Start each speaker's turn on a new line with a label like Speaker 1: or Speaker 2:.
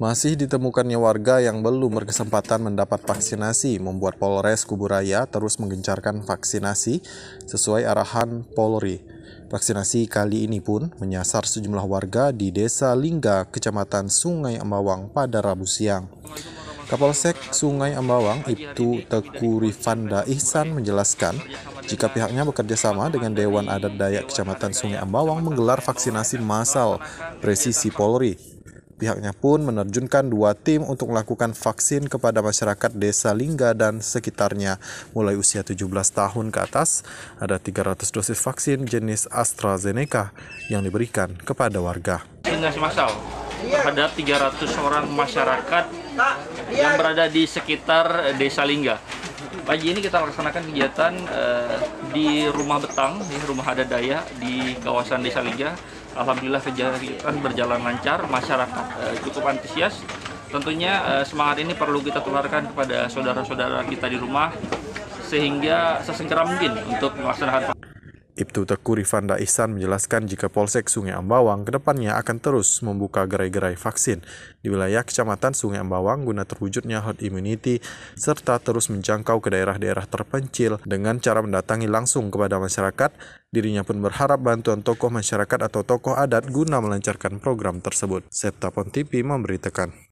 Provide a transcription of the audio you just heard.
Speaker 1: Masih ditemukannya warga yang belum berkesempatan mendapat vaksinasi membuat Polres Kuburaya terus menggencarkan vaksinasi sesuai arahan Polri. Vaksinasi kali ini pun menyasar sejumlah warga di Desa Lingga, Kecamatan Sungai Ambawang pada Rabu siang. Kapolsek Sungai Ambawang Ibtu Teku Rifanda Ihsan menjelaskan, jika pihaknya bekerja sama dengan Dewan Adat Dayak Kecamatan Sungai Ambawang menggelar vaksinasi massal presisi Polri Pihaknya pun menerjunkan dua tim untuk melakukan vaksin kepada masyarakat desa Lingga dan sekitarnya mulai usia 17 tahun ke atas. Ada 300 dosis vaksin jenis AstraZeneca yang diberikan kepada warga.
Speaker 2: Dengan semasal terhadap 300 orang masyarakat yang berada di sekitar desa Lingga. Pagi ini kita laksanakan kegiatan uh, di rumah betang, di rumah Adadaya di kawasan desa Lingga alhamdulillah kegiatan berjalan lancar, masyarakat uh, cukup antusias. Tentunya uh, semangat ini perlu kita tularkan kepada saudara-saudara kita di rumah sehingga sesegera mungkin untuk melaksanakan
Speaker 1: Ibtu Teku Rifanda Ihsan menjelaskan jika Polsek Sungai Ambawang kedepannya akan terus membuka gerai-gerai vaksin di wilayah Kecamatan Sungai Ambawang guna terwujudnya herd immunity serta terus menjangkau ke daerah-daerah terpencil dengan cara mendatangi langsung kepada masyarakat Dirinya pun berharap bantuan tokoh masyarakat atau tokoh adat guna melancarkan program tersebut. Septa Pontipi memberitakan.